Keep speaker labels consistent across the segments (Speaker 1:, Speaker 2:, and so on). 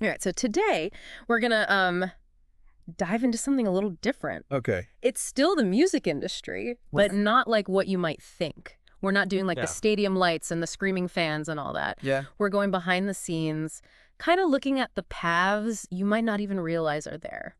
Speaker 1: All right. So today we're going to um, dive into something a little different. Okay. It's still the music industry, but not like what you might think. We're not doing like yeah. the stadium lights and the screaming fans and all that. Yeah. We're going behind the scenes, kind of looking at the paths you might not even realize are there.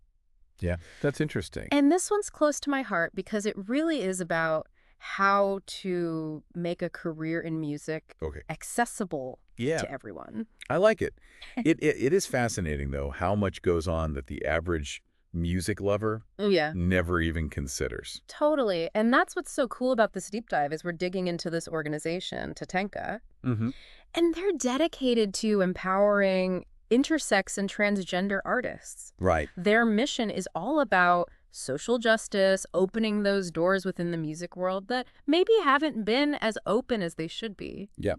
Speaker 2: Yeah. That's interesting.
Speaker 1: And this one's close to my heart because it really is about how to make a career in music okay. accessible yeah. to everyone.
Speaker 2: I like it. it, it. It is fascinating, though, how much goes on that the average music lover oh, yeah. never even considers.
Speaker 1: Totally. And that's what's so cool about this deep dive is we're digging into this organization, Tatenka. Mm -hmm. And they're dedicated to empowering intersex and transgender artists. Right. Their mission is all about social justice, opening those doors within the music world that maybe haven't been as open as they should be. Yeah.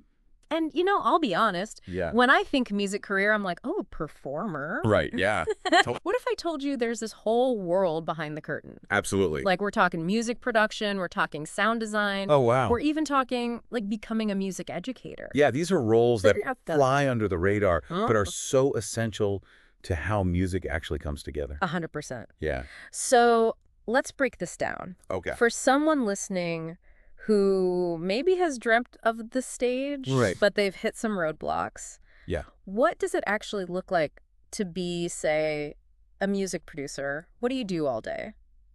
Speaker 1: And you know, I'll be honest. Yeah. When I think music career, I'm like, oh, performer. Right. Yeah. what if I told you there's this whole world behind the curtain?
Speaker 2: Absolutely. Like we're
Speaker 1: talking music production, we're talking sound design. Oh wow. We're even talking like becoming a music educator.
Speaker 2: Yeah, these are roles that fly under the radar, huh? but are so essential to how music actually comes together.
Speaker 1: 100%. Yeah. So let's break this down. Okay. For someone listening who maybe has dreamt of the stage, right. but they've hit some roadblocks. Yeah. What does it actually look like to be, say, a music producer? What do you do all day?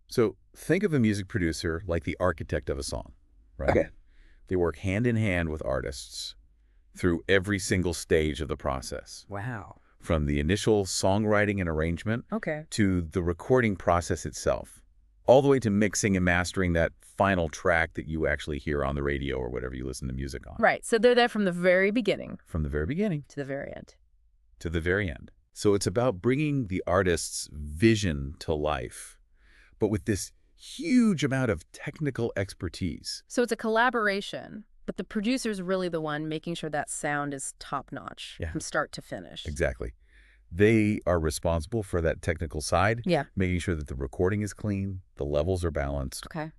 Speaker 2: So think of a music producer like the architect of a song, right? Okay. They work hand in hand with artists through every single stage of the process. Wow from the initial songwriting and arrangement okay. to the recording process itself, all the way to mixing and mastering that final track that you actually hear on the radio or whatever you listen to music on.
Speaker 1: Right. So they're there from the very beginning.
Speaker 2: From the very beginning.
Speaker 1: To the very end.
Speaker 2: To the very end. So it's about bringing the artist's vision to life, but with this huge amount of technical expertise.
Speaker 1: So it's a collaboration, but the producer's really the one making sure that sound is top-notch yeah. from start to finish.
Speaker 2: Exactly they are responsible for that technical side, yeah. making sure that the recording is clean, the levels are balanced. Okay.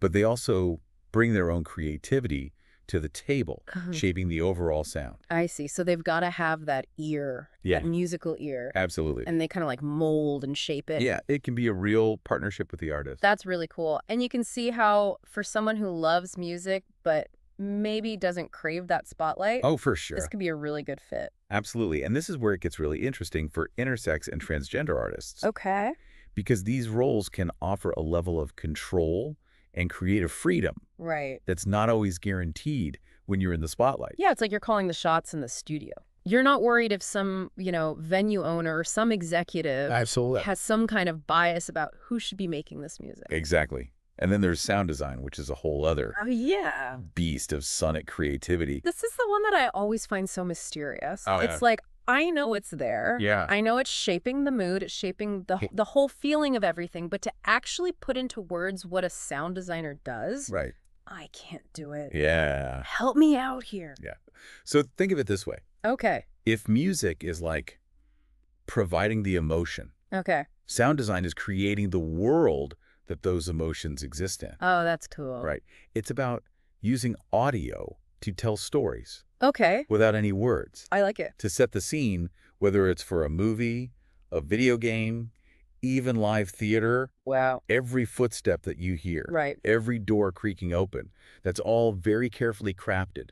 Speaker 2: But they also bring their own creativity to the table, uh -huh. shaping the overall sound.
Speaker 1: I see. So they've got to have that ear, yeah. that musical ear.
Speaker 2: Absolutely. And
Speaker 1: they kind of like mold and shape it. Yeah,
Speaker 2: it can be a real partnership with the artist.
Speaker 1: That's really cool. And you can see how for someone who loves music but maybe doesn't crave that spotlight. Oh, for sure. This could be a really good fit.
Speaker 2: Absolutely. And this is where it gets really interesting for intersex and transgender artists. Okay. Because these roles can offer a level of control and creative freedom. Right. That's not always guaranteed when you're in the spotlight.
Speaker 1: Yeah, it's like you're calling the shots in the studio. You're not worried if some, you know, venue owner or some executive Absolutely. has some kind of bias about who should be making this music.
Speaker 2: Exactly. And then there's sound design, which is a whole other
Speaker 1: oh, yeah.
Speaker 2: beast of sonic creativity.
Speaker 1: This is the one that I always find so mysterious. Oh, it's yeah. like, I know it's there. Yeah. I know it's shaping the mood, it's shaping the, the whole feeling of everything, but to actually put into words what a sound designer does, right. I can't do it.
Speaker 2: Yeah.
Speaker 1: Help me out here.
Speaker 2: Yeah. So think of it this way. Okay. If music is like providing the emotion. Okay. Sound design is creating the world that those emotions exist in.
Speaker 1: Oh, that's cool. Right.
Speaker 2: It's about using audio to tell stories. Okay. Without any words. I like it. To set the scene, whether it's for a movie, a video game, even live theater. Wow. Every footstep that you hear. Right. Every door creaking open. That's all very carefully crafted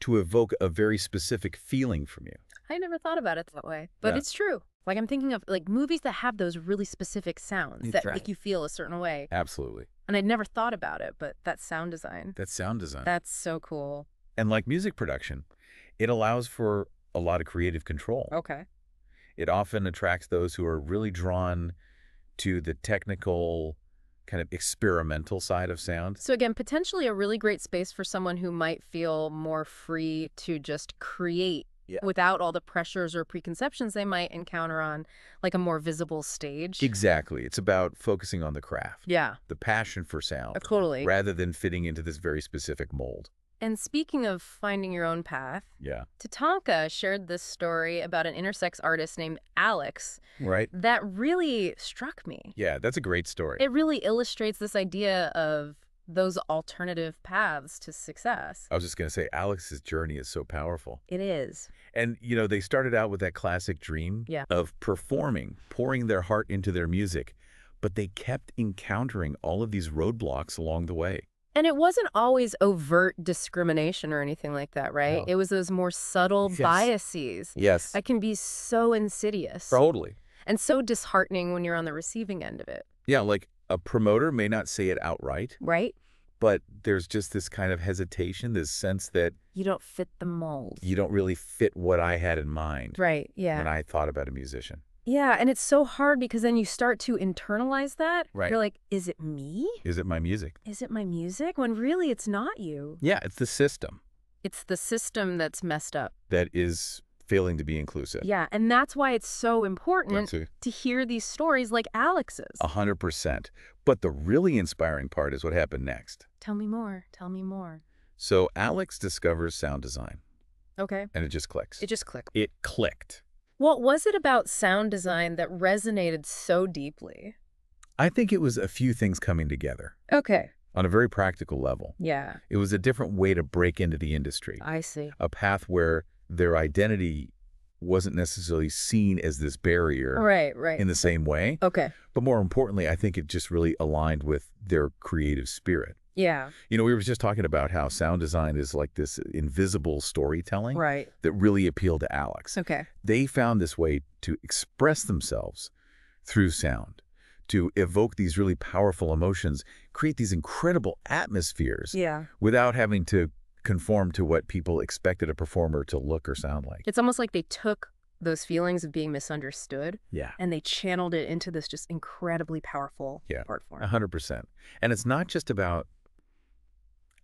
Speaker 2: to evoke a very specific feeling from you.
Speaker 1: I never thought about it that way, but yeah. it's true. Like I'm thinking of like movies that have those really specific sounds that right. make you feel a certain way. Absolutely. And I'd never thought about it, but that sound design.
Speaker 2: That sound design.
Speaker 1: That's so cool.
Speaker 2: And like music production, it allows for a lot of creative control. Okay. It often attracts those who are really drawn to the technical kind of experimental side of sound.
Speaker 1: So again, potentially a really great space for someone who might feel more free to just create yeah. without all the pressures or preconceptions they might encounter on like a more visible stage.
Speaker 2: Exactly. It's about focusing on the craft. Yeah. The passion for sound. Uh, totally. Rather than fitting into this very specific mold.
Speaker 1: And speaking of finding your own path, yeah. Tatanka shared this story about an intersex artist named Alex. Right. That really struck me.
Speaker 2: Yeah, that's a great story. It
Speaker 1: really illustrates this idea of those alternative paths to success.
Speaker 2: I was just going to say, Alex's journey is so powerful. It is. And, you know, they started out with that classic dream yeah. of performing, pouring their heart into their music, but they kept encountering all of these roadblocks along the way.
Speaker 1: And it wasn't always overt discrimination or anything like that, right? No. It was those more subtle yes. biases. Yes. That can be so insidious. Totally. And so disheartening when you're on the receiving end of it.
Speaker 2: Yeah, like a promoter may not say it outright. Right. But there's just this kind of hesitation, this sense that
Speaker 1: you don't fit the mold.
Speaker 2: You don't really fit what I had in mind. Right. Yeah. When I thought about a musician.
Speaker 1: Yeah, and it's so hard because then you start to internalize that. Right. You're like, is it
Speaker 2: me? Is it my music?
Speaker 1: Is it my music? When really it's not you.
Speaker 2: Yeah, it's the system.
Speaker 1: It's the system that's messed up.
Speaker 2: That is failing to be inclusive.
Speaker 1: Yeah, and that's why it's so important to hear these stories like Alex's.
Speaker 2: A hundred percent. But the really inspiring part is what happened next.
Speaker 1: Tell me more. Tell me more.
Speaker 2: So Alex discovers sound design. Okay. And it just clicks. It just clicked. It clicked.
Speaker 1: What was it about sound design that resonated so deeply?
Speaker 2: I think it was a few things coming together. Okay on a very practical level. Yeah. It was a different way to break into the industry.
Speaker 1: I see. A
Speaker 2: path where their identity wasn't necessarily seen as this barrier right right in the same way okay but more importantly i think it just really aligned with their creative spirit yeah you know we were just talking about how sound design is like this invisible storytelling right that really appealed to alex okay they found this way to express themselves through sound to evoke these really powerful emotions create these incredible atmospheres yeah without having to conform to what people expected a performer to look or sound like.
Speaker 1: It's almost like they took those feelings of being misunderstood yeah. and they channeled it into this just incredibly powerful
Speaker 2: yeah, art form. 100%. And it's not just about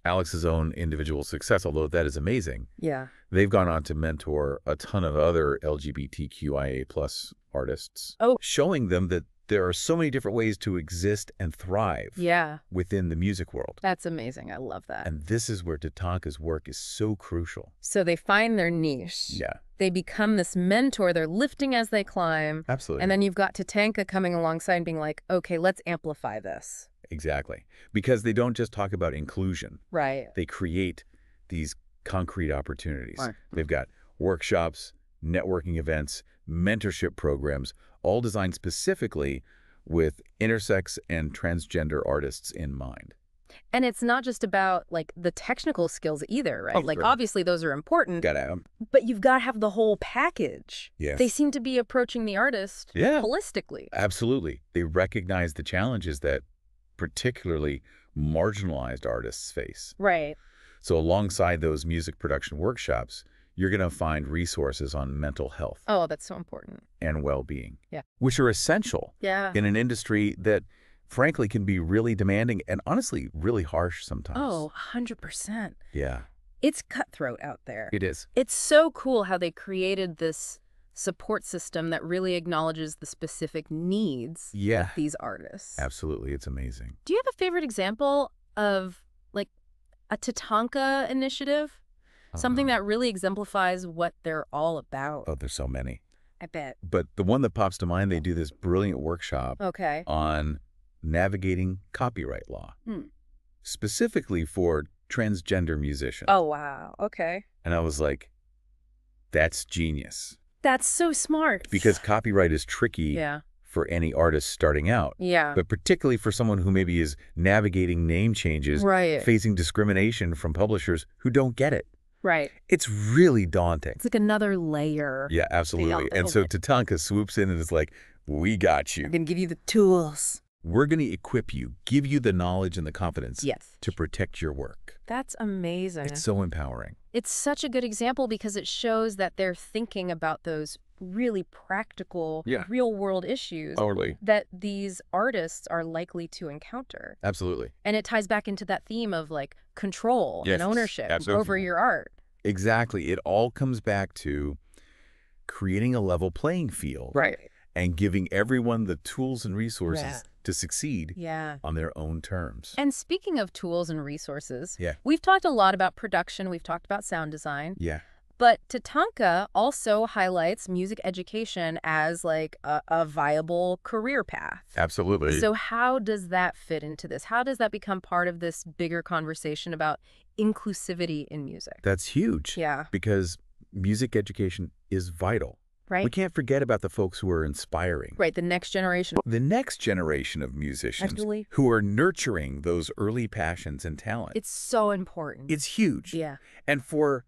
Speaker 2: Alex's own individual success, although that is amazing. Yeah. They've gone on to mentor a ton of other LGBTQIA plus artists. Oh. Showing them that there are so many different ways to exist and thrive yeah. within the music world.
Speaker 1: That's amazing. I love that.
Speaker 2: And this is where Tatanka's work is so crucial.
Speaker 1: So they find their niche. Yeah. They become this mentor. They're lifting as they climb. Absolutely. And then you've got Tatanka coming alongside being like, okay, let's amplify this.
Speaker 2: Exactly. Because they don't just talk about inclusion. Right. They create these concrete opportunities. Right. They've got workshops, networking events, mentorship programs, all designed specifically with intersex and transgender artists in mind.
Speaker 1: And it's not just about like the technical skills either, right? Oh, like obviously those are important. Got to. But you've got to have the whole package. Yeah. They seem to be approaching the artist yeah. holistically.
Speaker 2: Absolutely. They recognize the challenges that particularly marginalized artists face. Right. So alongside those music production workshops, you're going to find resources on mental health.
Speaker 1: Oh, that's so important.
Speaker 2: And well-being. Yeah. Which are essential yeah. in an industry that frankly can be really demanding and honestly really harsh sometimes. Oh,
Speaker 1: 100%. Yeah. It's cutthroat out there. It is. It's so cool how they created this support system that really acknowledges the specific needs yeah. of these artists.
Speaker 2: Absolutely. It's amazing.
Speaker 1: Do you have a favorite example of like a Tatanka initiative? something uh-huh. that really exemplifies what they're all about.
Speaker 2: Oh, there's so many. I bet. But the one that pops to mind, they do this brilliant workshop Okay. on navigating copyright law, Hmm. specifically for transgender musicians. Oh,
Speaker 1: wow. Okay.
Speaker 2: And I was like, that's genius.
Speaker 1: That's so smart.
Speaker 2: Because copyright is tricky Yeah. for any artist starting out, Yeah. but particularly for someone who maybe is navigating name changes, Right. facing discrimination from publishers who don't get it. Right. It's really daunting. It's
Speaker 1: like another layer.
Speaker 2: Yeah, absolutely. And so Tatanka swoops in and is like, we got you. I'm going to give you the tools. We're going to equip you, give you the knowledge and the confidence yes. to protect your work.
Speaker 1: That's amazing. It's
Speaker 2: so empowering.
Speaker 1: It's such a good example because it shows that they're thinking about those really practical, yeah. real-world issues totally. that these artists are likely to encounter. Absolutely. And it ties back into that theme of like control yes. and ownership Absolutely. over your art.
Speaker 2: Exactly. It all comes back to creating a level playing field. Right. And giving everyone the tools and resources yeah. to succeed yeah. on their own terms.
Speaker 1: And speaking of tools and resources, yeah. we've talked a lot about production. We've talked about sound design. Yeah. But Tatanka also highlights music education as like a, a, viable career path.
Speaker 2: Absolutely. So
Speaker 1: how does that fit into this? How does that become part of this bigger conversation about inclusivity in music?
Speaker 2: That's huge. Yeah. Because music education is vital. Right. We can't forget about the folks who are inspiring.
Speaker 1: Right, the next generation.
Speaker 2: The next generation of musicians Actually. who are nurturing those early passions and talent.
Speaker 1: It's so important. It's
Speaker 2: huge. Yeah. And for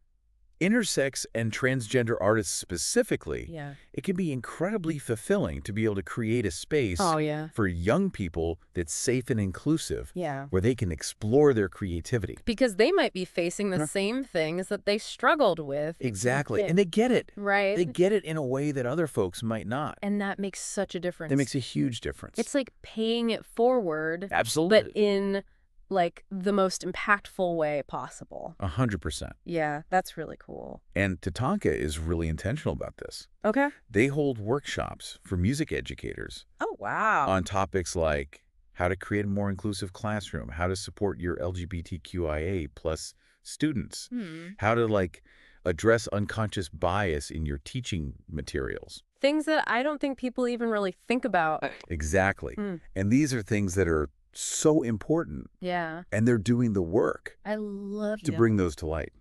Speaker 2: intersex and transgender artists specifically, yeah. it can be incredibly fulfilling to be able to create a space oh, yeah. for young people that's safe and inclusive, yeah. where they can explore their creativity.
Speaker 1: Because they might be facing the huh? same things that they struggled with. Exactly. And they get it. Right. They
Speaker 2: get it in a way that other folks might not.
Speaker 1: And that makes such a difference. That makes a
Speaker 2: huge difference. It's
Speaker 1: like paying it forward. Absolutely. But in like the most impactful way possible.
Speaker 2: A hundred percent.
Speaker 1: Yeah, that's really cool.
Speaker 2: And Tatanka is really intentional about this. Okay. They hold workshops for music educators. Oh, wow. On topics like how to create a more inclusive classroom, how to support your LGBTQIA plus students, hmm. how to like address unconscious bias in your teaching materials.
Speaker 1: Things that I don't think people even really think about.
Speaker 2: Exactly. Mm. And these are things that are so important. Yeah. And they're doing the work.
Speaker 1: I love to you. bring those to light.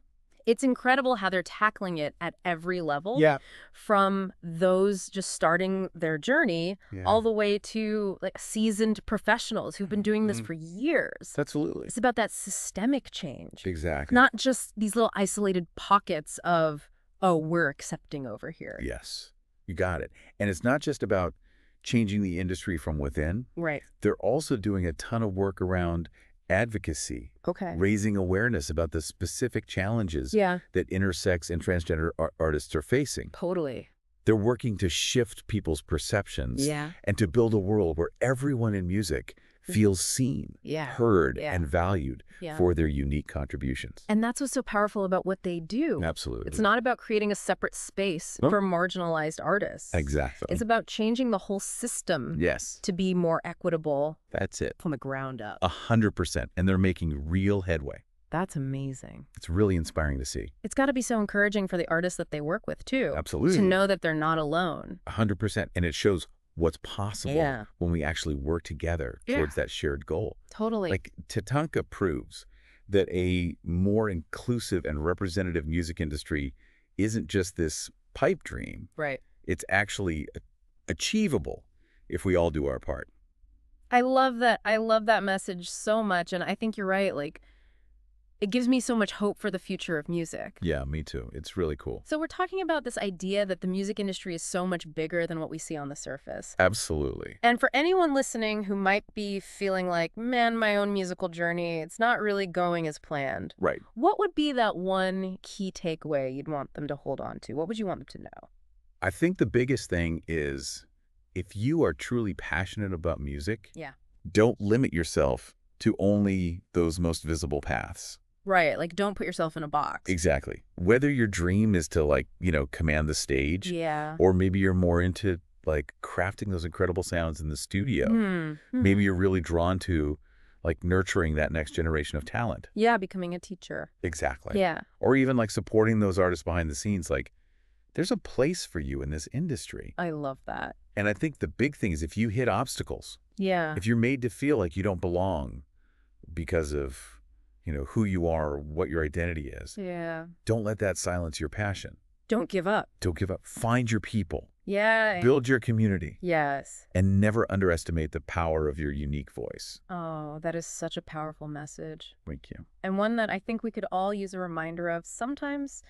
Speaker 1: It's incredible how they're tackling it at every level. Yeah. From those just starting their journey yeah. all the way to like seasoned professionals who've been doing this mm. for years.
Speaker 2: Absolutely. It's
Speaker 1: about that systemic change. Exactly. Not just these little isolated pockets of, oh, we're accepting over here.
Speaker 2: Yes. You got it. And it's not just about changing the industry from within. Right. They're also doing a ton of work around advocacy. Okay. Raising awareness about the specific challenges yeah. that intersex and transgender ar artists are facing. Totally. They're working to shift people's perceptions yeah. and to build a world where everyone in music feel seen, yeah. heard, yeah. and valued yeah. for their unique contributions.
Speaker 1: And that's what's so powerful about what they do.
Speaker 2: Absolutely. It's not
Speaker 1: about creating a separate space for marginalized artists. Exactly. It's about changing the whole system yes. to be more equitable. That's it. From the ground up.
Speaker 2: A hundred percent. And they're making real headway.
Speaker 1: That's amazing.
Speaker 2: It's really inspiring to see.
Speaker 1: It's got to be so encouraging for the artists that they work with, too. Absolutely. To know that they're not alone.
Speaker 2: 100%. And it shows what's possible yeah. when we actually work together yeah. towards that shared goal. Totally. Like Tatanka proves that a more inclusive and representative music industry isn't just this pipe dream. Right. It's actually achievable if we all do our part.
Speaker 1: I love that. I love that message so much. And I think you're right. Like, it gives me so much hope for the future of music.
Speaker 2: Yeah, me too. It's really cool.
Speaker 1: So we're talking about this idea that the music industry is so much bigger than what we see on the surface.
Speaker 2: Absolutely.
Speaker 1: And for anyone listening who might be feeling like, man, my own musical journey, it's not really going as planned. Right. What would be that one key takeaway you'd want them to hold on to? What would you want them to know?
Speaker 2: I think the biggest thing is if you are truly passionate about music, yeah. don't limit yourself to only those most visible paths.
Speaker 1: Right. Like, don't put yourself in a box.
Speaker 2: Exactly. Whether your dream is to, like, you know, command the stage. Yeah. Or maybe you're more into, like, crafting those incredible sounds in the studio. Mm -hmm. Maybe hmm. you're really drawn to, like, nurturing that next generation of talent.
Speaker 1: Yeah, becoming a teacher.
Speaker 2: Exactly. Yeah. Or even, like, supporting those artists behind the scenes. Like, there's a place for you in this industry.
Speaker 1: I love that.
Speaker 2: And I think the big thing is if you hit obstacles. Yeah. If you're made to feel like you don't belong because of you know, who you are, what your identity is. Yeah. Don't let that silence your passion. Don't give up. Don't give up. Find your people. Yeah. Build your community.
Speaker 1: Yes.
Speaker 2: And never underestimate the power of your unique voice.
Speaker 1: Oh, that is such a powerful message. Thank you. And one that I think we could all use a reminder of sometimes,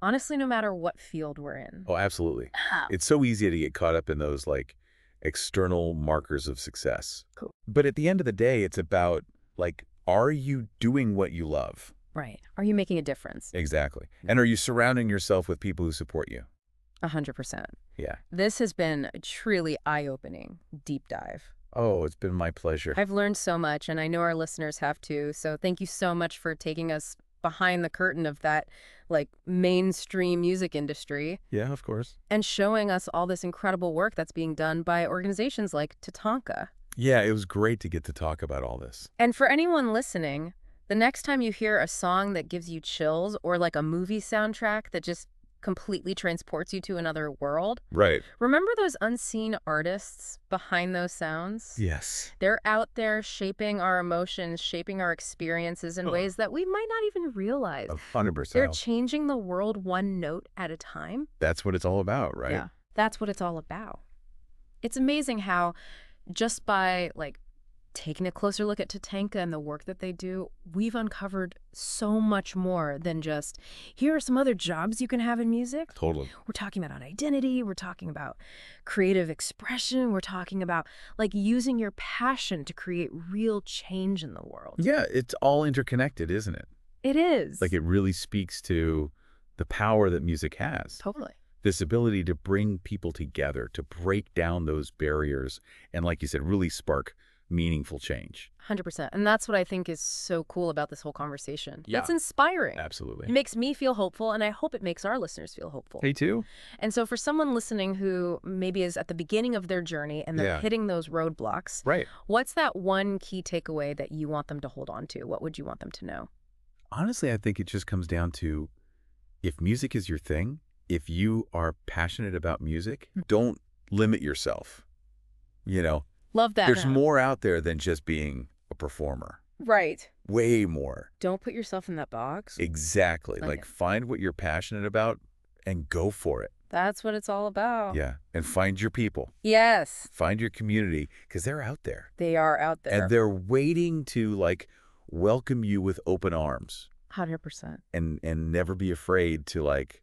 Speaker 1: honestly, no matter what field we're in.
Speaker 2: Oh, absolutely. Ah. It's so easy to get caught up in those like external markers of success. Cool. But at the end of the day, it's about like are you doing what you love?
Speaker 1: Right. Are you making a difference?
Speaker 2: Exactly. And are you surrounding yourself with people who support you?
Speaker 1: 100%. Yeah. This has been a truly eye-opening deep dive.
Speaker 2: Oh, it's been my pleasure. I've
Speaker 1: learned so much, and I know our listeners have too. So thank you so much for taking us behind the curtain of that like mainstream music industry.
Speaker 2: Yeah, of course.
Speaker 1: And showing us all this incredible work that's being done by organizations like Tatanka.
Speaker 2: Yeah, it was great to get to talk about all this.
Speaker 1: And for anyone listening, the next time you hear a song that gives you chills or like a movie soundtrack that just completely transports you to another world. Right. Remember those unseen artists behind those sounds? Yes. They're out there shaping our emotions, shaping our experiences in oh. ways that we might not even realize. 100%. They're changing the world one note at a time.
Speaker 2: That's what it's all about, right? Yeah.
Speaker 1: That's what it's all about. It's amazing how just by like taking a closer look at Tatanka and the work that they do, we've uncovered so much more than just here are some other jobs you can have in music. Totally. We're talking about identity, we're talking about creative expression, we're talking about like using your passion to create real change
Speaker 2: in the world. Yeah, it's all interconnected, isn't it? It is. Like it really speaks to the power that music has. Totally this ability to bring people together, to break down those barriers, and like you said, really spark meaningful change.
Speaker 1: 100%. And that's what I think is so cool about this whole conversation. Yeah. That's inspiring. Absolutely. It makes me feel hopeful, and I hope it makes our listeners feel hopeful. Me too. And so for someone listening who maybe is at the beginning of their journey and they're yeah. hitting those roadblocks, right. what's that one key takeaway that you want them to hold on to? What would you want them to know?
Speaker 2: Honestly, I think it just comes down to if music is your thing, if you are passionate about music, hmm. don't limit yourself. You know? Love that. There's more out there than just being a performer. Right. Way more.
Speaker 1: Don't put yourself in that box.
Speaker 2: Exactly. Like, like find what you're passionate about and go for it.
Speaker 1: That's what it's all about. Yeah.
Speaker 2: And find your people.
Speaker 1: Yes.
Speaker 2: Find your community because they're out there.
Speaker 1: They are out there. And they're
Speaker 2: waiting to like welcome you with open arms.
Speaker 1: 100%.
Speaker 2: And and never be afraid to like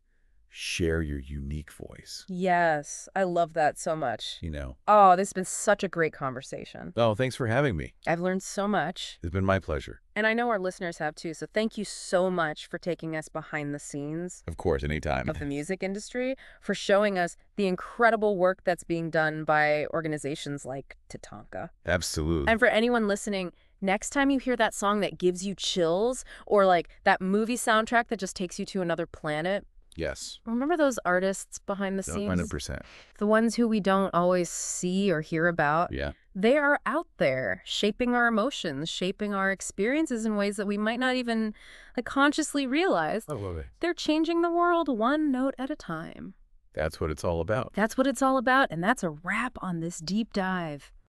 Speaker 2: share your unique voice.
Speaker 1: Yes, I love that so much. You know. Oh, this has been such a great conversation.
Speaker 2: Oh, thanks for having me.
Speaker 1: I've learned so much.
Speaker 2: It's been my pleasure.
Speaker 1: And I know our listeners have too, so thank you so much for taking us behind the scenes.
Speaker 2: Of course, anytime. Of
Speaker 1: the music industry, for showing us the incredible work that's being done by organizations like Tatanka.
Speaker 2: Absolutely. And
Speaker 1: for anyone listening, next time you hear that song that gives you chills or like that movie soundtrack that just takes you to another planet, Yes. Remember those artists behind the scenes? 100%. The ones who we don't always see or hear about. Yeah. They are out there shaping our emotions, shaping our experiences in ways that we might not even like, consciously realize. Oh, wait, They're changing the world one note at a time.
Speaker 2: That's what it's all about.
Speaker 1: That's what it's all about. And that's a wrap on this deep dive.